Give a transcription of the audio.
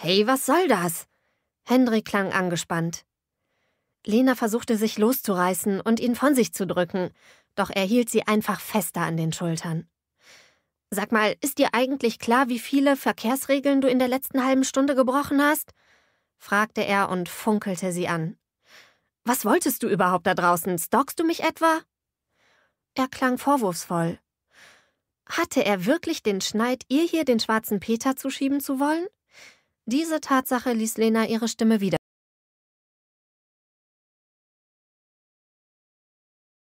Hey, was soll das? Hendrik klang angespannt. Lena versuchte sich loszureißen und ihn von sich zu drücken, doch er hielt sie einfach fester an den Schultern. Sag mal, ist dir eigentlich klar, wie viele Verkehrsregeln du in der letzten halben Stunde gebrochen hast? fragte er und funkelte sie an. Was wolltest du überhaupt da draußen? Stalkst du mich etwa? Er klang vorwurfsvoll. Hatte er wirklich den Schneid, ihr hier den schwarzen Peter zuschieben zu wollen? Diese Tatsache ließ Lena ihre Stimme wieder.